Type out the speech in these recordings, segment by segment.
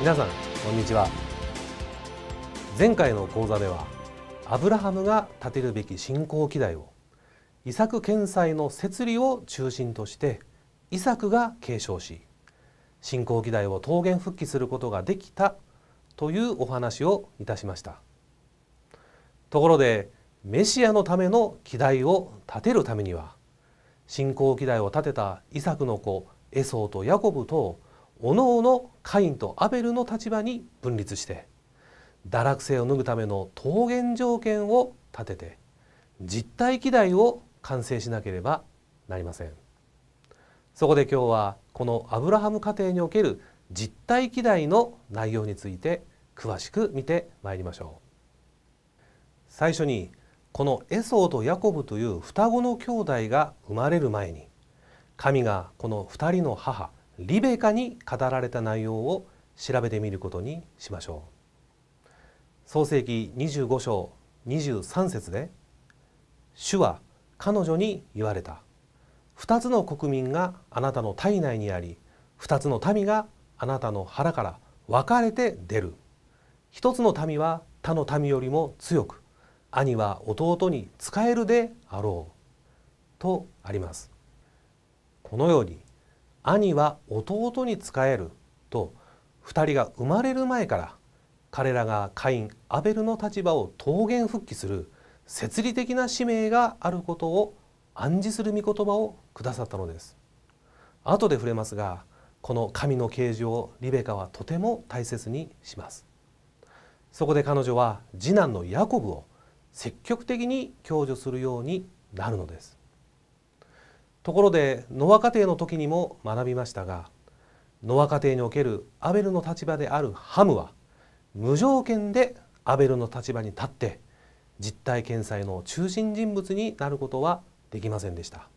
皆さんこんにちは前回の講座ではアブラハムが建てるべき信仰機台をイサク建祭の摂理を中心としてイサクが継承し信仰機台を桃源復帰することができたというお話をいたしましたところでメシアのための機台を建てるためには信仰機台を建てたイサクの子エソーとヤコブとおのおのカインとアベルの立場に分立して堕落性を脱ぐための桃源条件を立てて実体機代を完成しなければなりませんそこで今日はこのアブラハム家庭における実体機代の内容について詳しく見てまいりましょう最初にこのエソーとヤコブという双子の兄弟が生まれる前に神がこの2人の母リベカに語られた内容を調べてみることにしましょう創世紀25章23節で「主は彼女に言われた2つの国民があなたの体内にあり2つの民があなたの腹から分かれて出る」「1つの民は他の民よりも強く兄は弟に仕えるであろう」とあります。このように兄は弟に仕えると2人が生まれる前から彼らがカイン・アベルの立場を桃源復帰する設理的な使命があることを暗示する御言葉をくださったのです後で触れますがこの神の啓示をリベカはとても大切にしますそこで彼女は次男のヤコブを積極的に享受するようになるのですところでノア家庭の時にも学びましたがノア家庭におけるアベルの立場であるハムは無条件でアベルの立場に立って実体検査の中心人物になることはできませんでした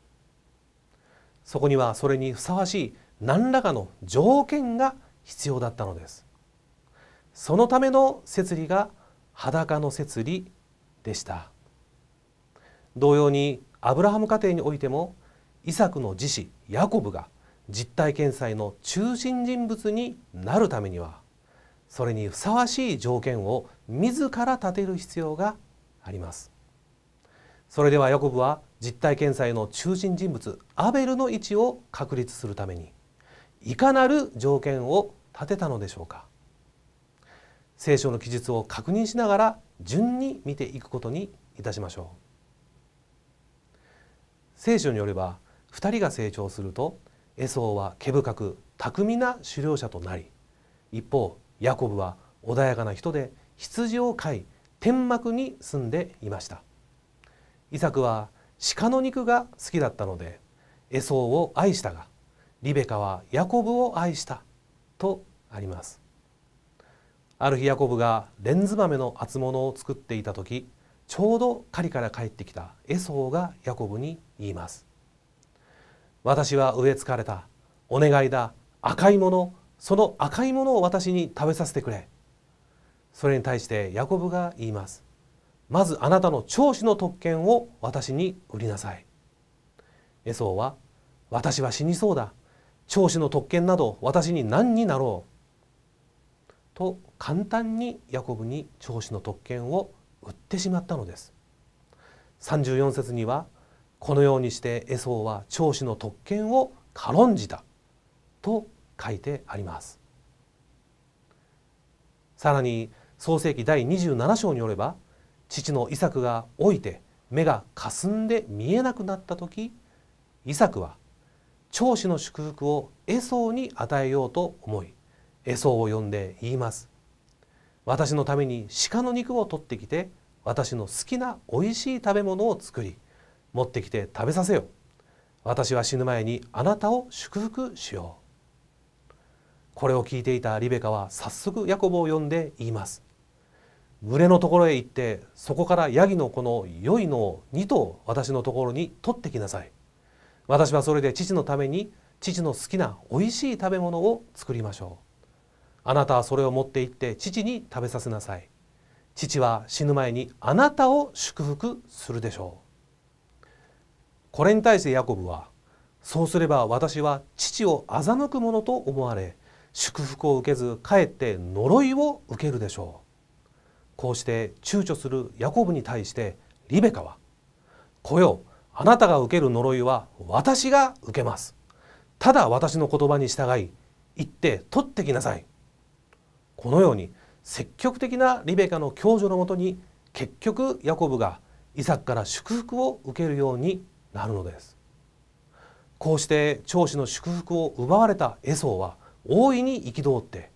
そこにはそれにふさわしい何らかの条件が必要だったのですそのための摂理が裸の摂理でした同様にアブラハム家庭においてもイサクの自子ヤコブが実体検査の中心人物になるためにはそれにふさわしい条件を自ら立てる必要がありますそれではヤコブは実体検査の中心人物アベルの位置を確立するためにいかなる条件を立てたのでしょうか聖書の記述を確認しながら順に見ていくことにいたしましょう聖書によれば2人が成長するとエソーは毛深く巧みな狩猟者となり一方ヤコブは穏やかな人で羊を飼い天幕に住んでいましたイサクは鹿の肉が好きだったのでエソーを愛したがリベカはヤコブを愛したとありますある日ヤコブがレンズ豆の厚物を作っていた時ちょうど狩りから帰ってきたエソーがヤコブに言います私は植えつかれたお願いだ赤いものその赤いものを私に食べさせてくれそれに対してヤコブが言いますまずあなたの長子の特権を私に売りなさいエソーは私は死にそうだ長子の特権など私に何になろうと簡単にヤコブに長子の特権を売ってしまったのです34節には「このようにして絵相は長子の特権を軽んじたと書いてありますさらに創世紀第27章によれば父のイサクが老いて目がかすんで見えなくなった時イサクは長子の祝福をエソーに与えようと思いエソーを呼んで言います私のために鹿の肉を取ってきて私の好きなおいしい食べ物を作り持ってきて食べさせよ私は死ぬ前にあなたを祝福しようこれを聞いていたリベカは早速ヤコブを呼んで言います群れのところへ行ってそこからヤギのこの良いのを2頭私のところに取ってきなさい私はそれで父のために父の好きなおいしい食べ物を作りましょうあなたはそれを持って行って父に食べさせなさい父は死ぬ前にあなたを祝福するでしょうこれに対してヤコブはそうすれば私は父を欺くものと思われ祝福を受けずかえって呪いを受けるでしょうこうして躊躇するヤコブに対してリベカは「子よあなたが受ける呪いは私が受けます」「ただ私の言葉に従い行って取ってきなさい」このように積極的なリベカの共助のもとに結局ヤコブがイサクから祝福を受けるようになるのですこうして長子の祝福を奪われたエソーは大いに憤って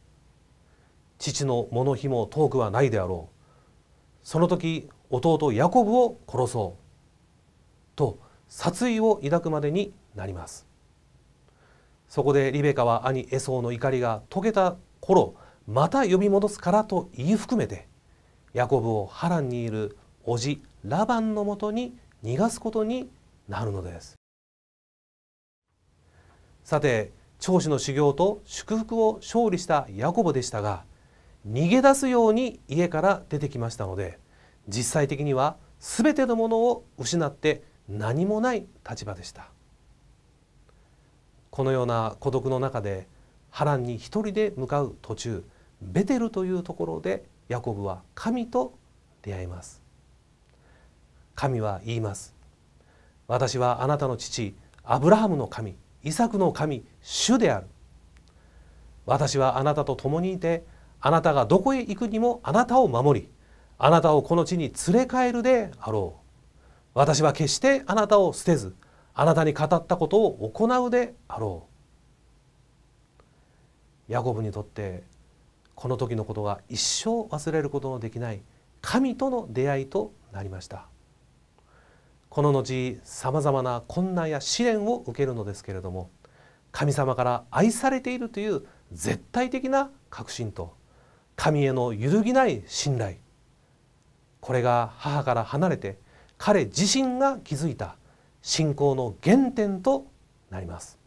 父の物ひも遠くはないであろうその時弟ヤコブを殺そうと殺意を抱くまでになりますそこでリベカは兄エソーの怒りが解けた頃また呼び戻すからと言い含めてヤコブを波乱にいる叔父ラバンのもとに逃がすことになるのですさて長子の修行と祝福を勝利したヤコブでしたが逃げ出すように家から出てきましたので実際的には全てのものを失って何もない立場でしたこのような孤独の中で波乱に一人で向かう途中ベテルというところでヤコブは神と出会います神は言います私はあなたの父アブラハムの神イサクの神主である私はあなたと共にいてあなたがどこへ行くにもあなたを守りあなたをこの地に連れ帰るであろう私は決してあなたを捨てずあなたに語ったことを行うであろうヤコブにとってこの時のことは一生忘れることのできない神との出会いとなりました。この後さまざまな困難や試練を受けるのですけれども神様から愛されているという絶対的な確信と神への揺るぎない信頼これが母から離れて彼自身が築いた信仰の原点となります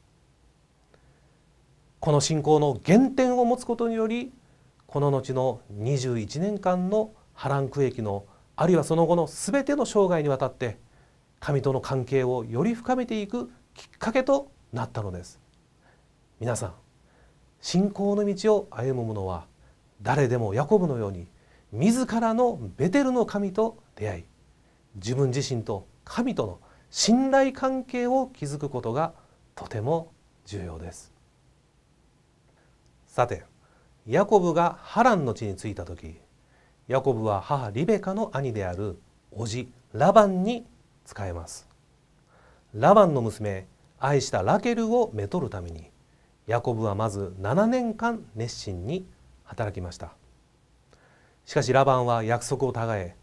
この信仰の原点を持つことによりこの後の21年間の波乱区域のあるいはその後の全ての生涯にわたって神との関係をより深めていくきっかけとなったのです皆さん信仰の道を歩む者は誰でもヤコブのように自らのベテルの神と出会い自分自身と神との信頼関係を築くことがとても重要ですさてヤコブがハランの地に着いた時ヤコブは母リベカの兄である叔父ラバンに使えますラバンの娘愛したラケルをめとるためにヤコブはまず7年間熱心に働きましたしかしラバンは約束を違え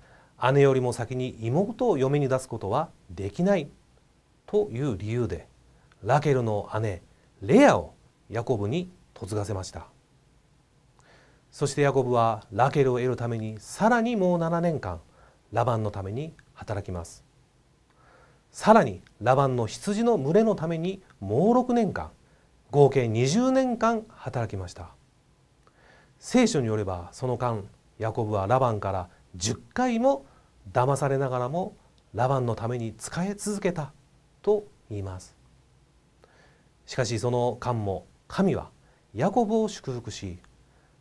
姉よりも先に妹を嫁に出すことはできないという理由でラケルの姉レアをヤコブに嫁がせましたそしてヤコブはラケルを得るためにさらにもう7年間ラバンのために働きますさらにラバンの羊の群れのためにもう6年間合計20年間働きました聖書によればその間ヤコブはラバンから10回も騙されながらもラバンのために仕え続けたと言いますしかしその間も神はヤコブを祝福し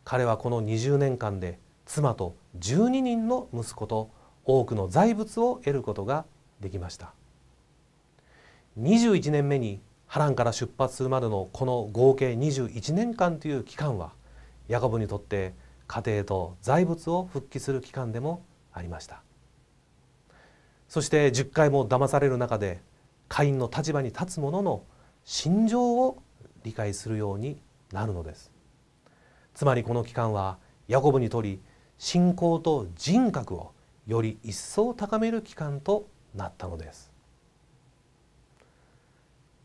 彼はこの20年間で妻と12人の息子と多くの財物を得ることができました。21年目に波乱から出発するまでのこの合計21年間という期間はヤコブにとって家庭と財物を復帰する期間でもありましたそして10回も騙される中でカイの立場に立つ者の心情を理解するようになるのですつまりこの期間はヤコブにとり信仰と人格をより一層高める期間となったのです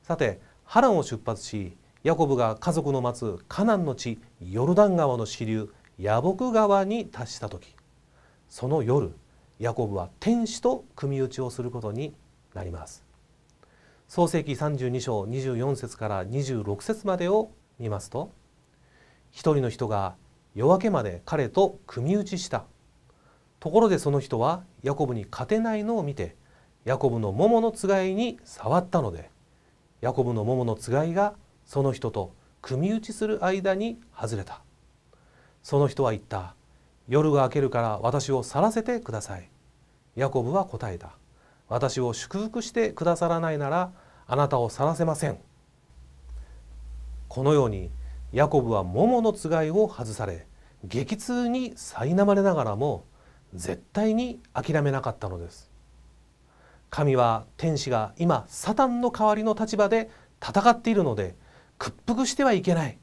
さて波乱を出発しヤコブが家族の待つカナンの地ヨルダン川の支流ヤボク川に達した時その夜ヤコブは天使と組打ちをすることになります創世紀32章24節から26節までを見ますと一人の人が夜明けまで彼と組打ちしたところでその人はヤコブに勝てないのを見てヤコブの桃のつがいに触ったのでヤコブの桃のつがいがその人と組み打ちする間に外れたその人は言った夜が明けるから私を去らせてくださいヤコブは答えた私を祝福してくださらないならあなたを去らせませんこのようにヤコブは桃のつがいを外され激痛に苛まれながらも絶対に諦めなかったのです神は天使が今サタンの代わりの立場で戦っているので屈服してはいけない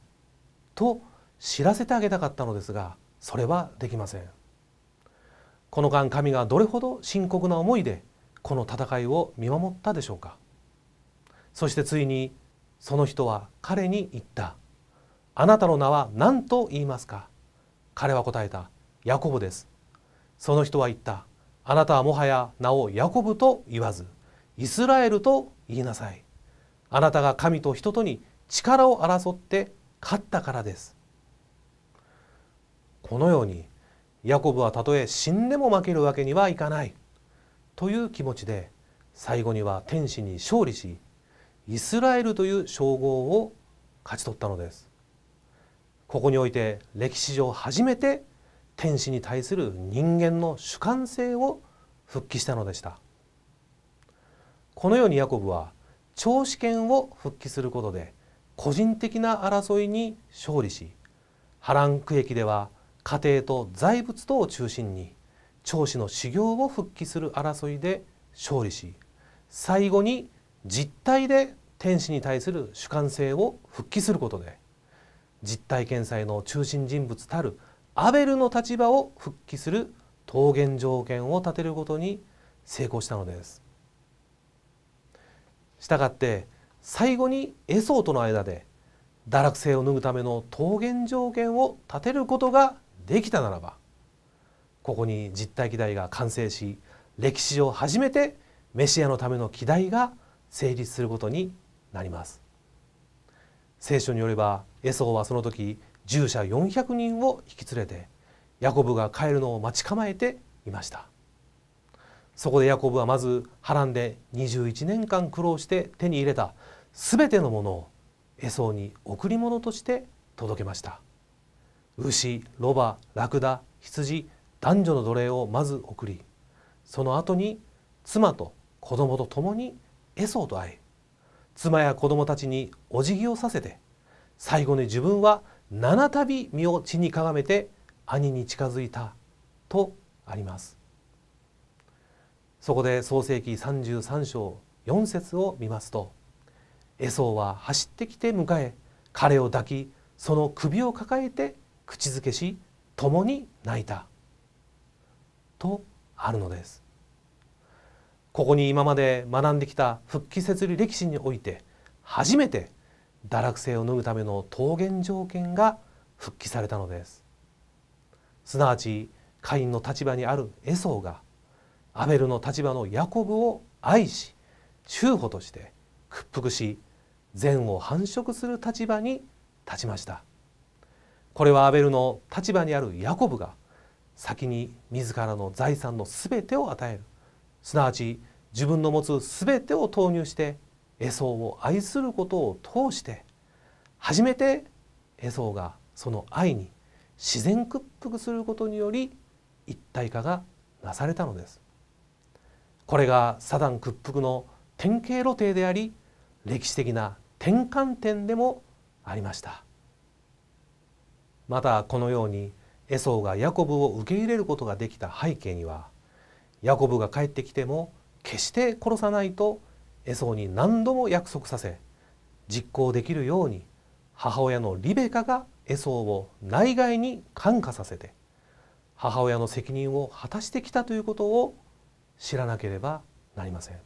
と知らせてあげたかったのですがそれはできませんこの間神がどれほど深刻な思いでこの戦いを見守ったでしょうかそしてついにその人は彼に言った「あなたの名は何と言いますか?」彼は答えた「ヤコブです」その人は言ったあなたはもはや名をヤコブと言わずイスラエルと言いなさいあなたが神と人とに力を争って勝ったからですこのようにヤコブはたとえ死んでも負けるわけにはいかないという気持ちで最後には天使に勝利しイスラエルという称号を勝ち取ったのですここにおいて歴史上初めて天使に対する人間の主観性を復帰したのでしたこのようにヤコブは長子権を復帰することで個人的な争いに勝利し波乱区域では家庭と財物とを中心に長子の修行を復帰する争いで勝利し最後に実体で天使に対する主観性を復帰することで実体検査の中心人物たるアベルの立場を復帰する桃源条件を立てることに成功したのです。したがって最後にエソーとの間で堕落性を脱ぐための桃源条件を立てることができたならばここに実体機代が完成し歴史上初めてメシアのための機代が成立することになります聖書によればエソーはその時従者400人を引き連れてヤコブが帰るのを待ち構えていましたそこでヤコブはまず波乱で21年間苦労して手に入れた全てのものをエソーに贈り物として届けました牛ロバラクダ羊男女の奴隷をまず送りその後に妻と子供と共にエソーと会い妻や子供たちにお辞儀をさせて最後に自分は七度身を地にかがめて兄に近づいたとありますそこで創世紀33章4節を見ますとエソーは走ってきて迎え彼を抱きその首を抱えて口づけし共に泣いたとあるのですここに今まで学んできた復帰設理歴史において初めて堕落性を脱ぐための桃源条件が復帰されたのですすなわちカインの立場にあるエソーがアベルの立場のヤコブを愛し中歩として屈服し善を繁殖する立場に立ちましたこれはアベルの立場にあるヤコブが先に自らの財産の全てを与えるすなわち自分の持つ全てを投入してエソーを愛することを通して初めてエソーがその愛に自然屈服することにより一体化がなされたのですこれがサダン屈服の典型露呈であり歴史的な転換点でもありましたまたこのようにエソーがヤコブを受け入れることができた背景にはヤコブが帰ってきても決して殺さないとエソーに何度も約束させ実行できるように母親のリベカがエソーを内外に感化させて母親の責任を果たしてきたということを知らなければなりません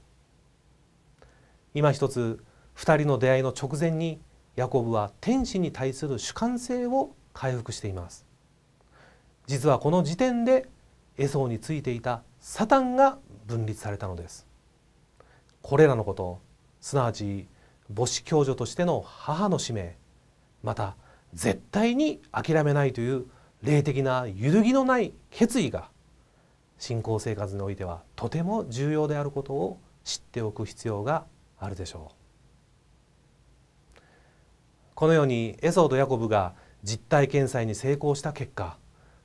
今一つ2人の出会いの直前にヤコブは天使に対する主観性を回復しています実はこの時点でエソーについていたサタンが分立されたのですこれらのことすなわち母子教助としての母の使命また絶対に諦めないという霊的な揺るぎのない決意が信仰生活においてはとても重要であることを知っておく必要があるでしょうこのようにエソーとヤコブが実体検査に成功した結果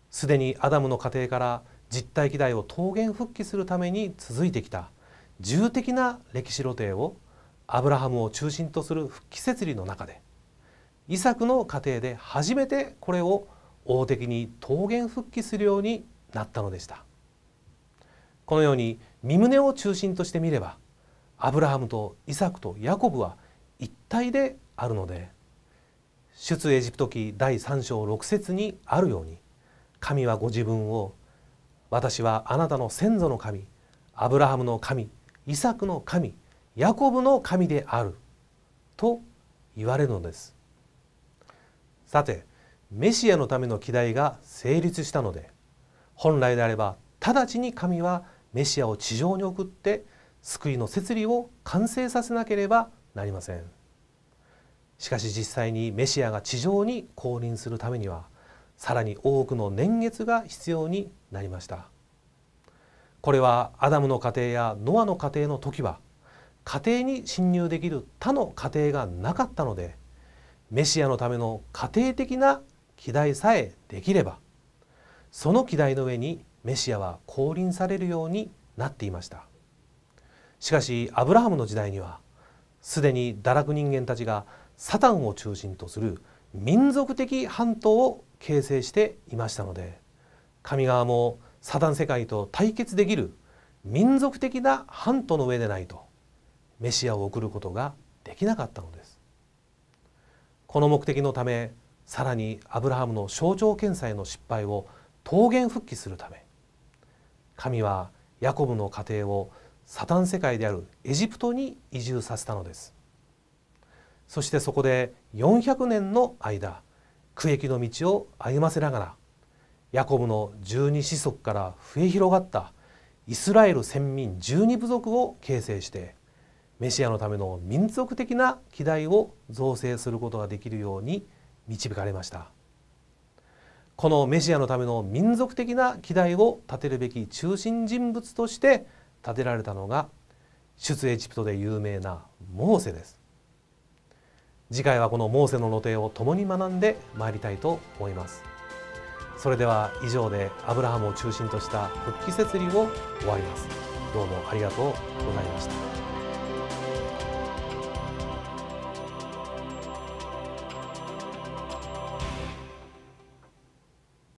すでにアダムの家庭から実体機代を桃源復帰するために続いてきた重的な歴史露呈をアブラハムを中心とする復帰摂理の中でイサクの過程で初めてこれを王的に桃源復帰するようになったのでしたこのように身胸を中心としてみればアブラハムとイサクとヤコブは一体であるので出エジプト記第3章6節にあるように神はご自分を私はあなたの先祖の神アブラハムの神イサクの神ヤコブの神であると言われるのですさてメシアのための期待が成立したので本来であれば直ちに神はメシアを地上に送って救いの摂理を完成させなければなりませんしかし実際にメシアが地上に降臨するためにはさらに多くの年月が必要になりました。これはアダムの家庭やノアの家庭の時は家庭に侵入できる他の家庭がなかったのでメシアのための家庭的な期待さえできればその期待の上にメシアは降臨されるようになっていましたしかしアブラハムの時代にはすでに堕落人間たちがサタンを中心とする民族的半島を形成していましたので神側もサタン世界と対決できる民族的な半島の上でないとメシアを送ることができなかったのですこの目的のためさらにアブラハムの象徴検査への失敗を桃源復帰するため神はヤコブの家庭をサタン世界であるエジプトに移住させたのですそしてそこで400年の間苦役の道を歩ませながらヤコブの十二子息から増え広がったイスラエル先民十二部族を形成してメシアのための民族的な機代を造成することができるように導かれましたこのメシアのための民族的な機代を立てるべき中心人物として立てられたのが出エジプトで有名なモーセです次回はこのモーセの露呈を共に学んでまいりたいと思います。それでは以上でアブラハムを中心とした復帰節理を終わりますどうもありがとうございました